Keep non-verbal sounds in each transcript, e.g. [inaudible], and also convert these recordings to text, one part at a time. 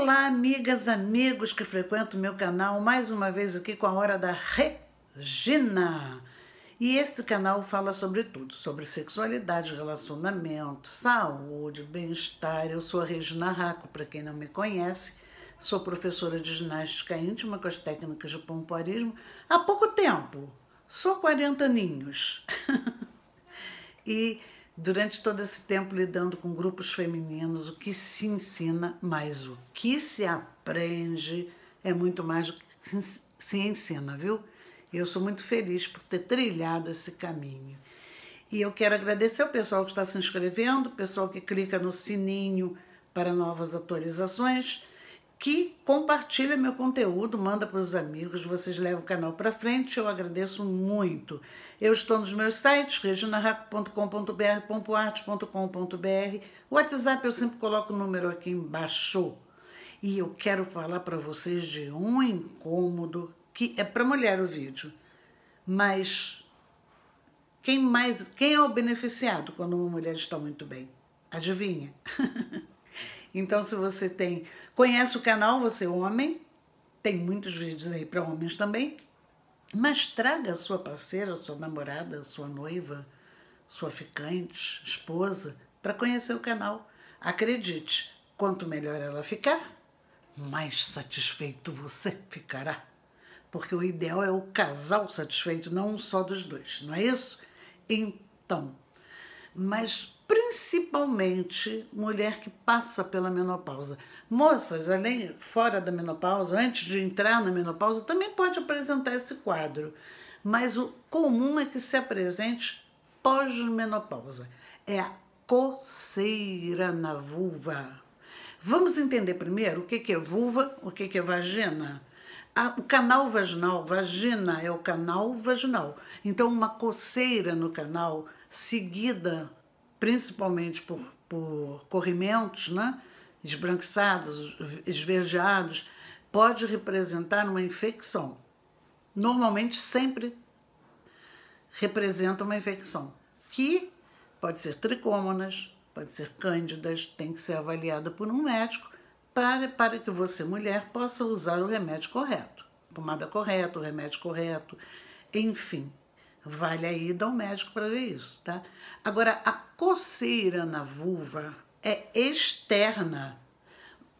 Olá, amigas, amigos que frequentam o meu canal, mais uma vez aqui com a Hora da Regina. E este canal fala sobre tudo, sobre sexualidade, relacionamento, saúde, bem-estar. Eu sou a Regina Raco, para quem não me conhece, sou professora de ginástica íntima com as técnicas de pompoarismo há pouco tempo, sou 40 ninhos. e Durante todo esse tempo lidando com grupos femininos, o que se ensina, mas o que se aprende é muito mais do que se ensina, viu? Eu sou muito feliz por ter trilhado esse caminho. E eu quero agradecer o pessoal que está se inscrevendo, o pessoal que clica no sininho para novas atualizações que compartilha meu conteúdo, manda para os amigos, vocês levam o canal para frente, eu agradeço muito. Eu estou nos meus sites, reginarraco.com.br, pompoarte.com.br, WhatsApp eu sempre coloco o número aqui embaixo. E eu quero falar para vocês de um incômodo, que é para mulher o vídeo, mas quem, mais, quem é o beneficiado quando uma mulher está muito bem? Adivinha? [laughs] Então, se você tem, conhece o canal, você é homem, tem muitos vídeos aí para homens também, mas traga a sua parceira, a sua namorada, a sua noiva, sua ficante, esposa, para conhecer o canal. Acredite, quanto melhor ela ficar, mais satisfeito você ficará. Porque o ideal é o casal satisfeito, não um só dos dois, não é isso? Então, mas principalmente mulher que passa pela menopausa. Moças, além fora da menopausa, antes de entrar na menopausa, também pode apresentar esse quadro, mas o comum é que se apresente pós-menopausa. É a coceira na vulva. Vamos entender primeiro o que é vulva, o que é vagina. O canal vaginal, vagina é o canal vaginal. Então, uma coceira no canal seguida principalmente por, por corrimentos, né? esbranquiçados, esverdeados, pode representar uma infecção. Normalmente sempre representa uma infecção, que pode ser tricômonas, pode ser cândidas, tem que ser avaliada por um médico para, para que você, mulher, possa usar o remédio correto, pomada correta, o remédio correto, enfim, Vale a ida ao médico para ver isso, tá? Agora, a coceira na vulva é externa.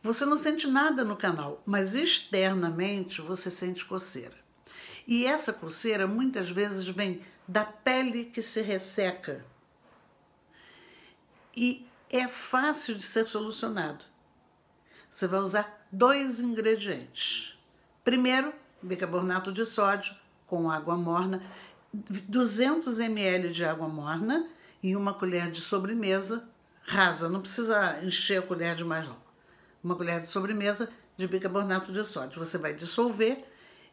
Você não sente nada no canal, mas externamente você sente coceira. E essa coceira muitas vezes vem da pele que se resseca. E é fácil de ser solucionado. Você vai usar dois ingredientes. Primeiro, bicarbonato de sódio com água morna 200 ml de água morna e uma colher de sobremesa rasa, não precisa encher a colher de mais não. Uma colher de sobremesa de bicarbonato de sódio. Você vai dissolver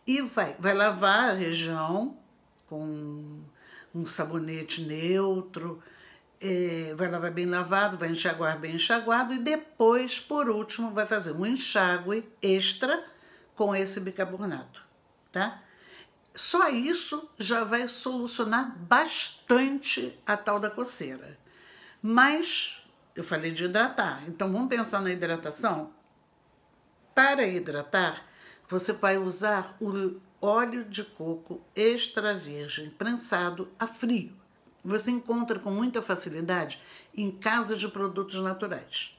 e vai, vai lavar a região com um sabonete neutro, é, vai lavar bem lavado, vai enxaguar bem enxaguado e depois, por último, vai fazer um enxágue extra com esse bicarbonato, tá? Só isso já vai solucionar bastante a tal da coceira. Mas eu falei de hidratar, então vamos pensar na hidratação? Para hidratar, você vai usar o óleo de coco extra virgem prensado a frio. Você encontra com muita facilidade em casas de produtos naturais,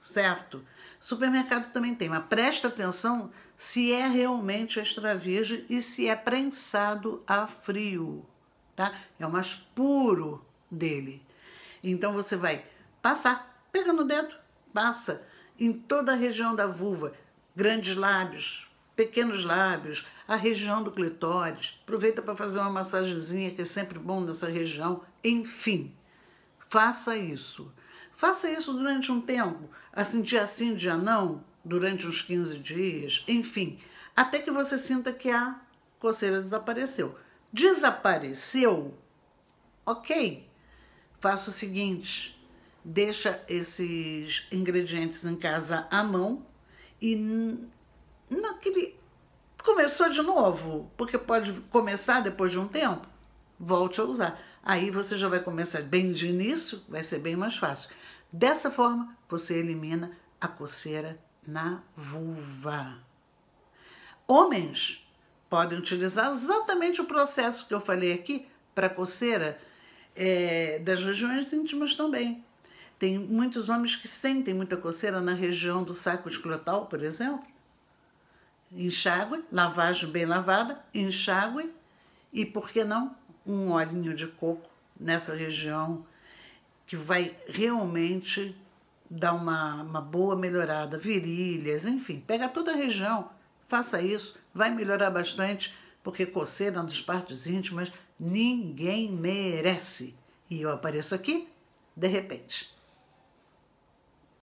certo? Supermercado também tem, mas presta atenção se é realmente extra virgem e se é prensado a frio, tá? É o mais puro dele. Então você vai passar, pega no dedo, passa em toda a região da vulva, grandes lábios, pequenos lábios, a região do clitóris. Aproveita para fazer uma massagenzinha que é sempre bom nessa região. Enfim, faça isso. Faça isso durante um tempo, assim dia sim, dia não, durante uns 15 dias, enfim, até que você sinta que a coceira desapareceu. Desapareceu? Ok. Faça o seguinte, deixa esses ingredientes em casa à mão e naquele começou de novo, porque pode começar depois de um tempo, volte a usar. Aí você já vai começar bem de início, vai ser bem mais fácil. Dessa forma, você elimina a coceira na vulva. Homens podem utilizar exatamente o processo que eu falei aqui para coceira é, das regiões íntimas também. Tem muitos homens que sentem muita coceira na região do saco escrotal, por exemplo. Enxágue, lavagem bem lavada, enxágue e, por que não, um olhinho de coco nessa região que vai realmente dá uma, uma boa melhorada, virilhas, enfim, pega toda a região, faça isso, vai melhorar bastante, porque coceira nas é partes íntimas ninguém merece. E eu apareço aqui de repente.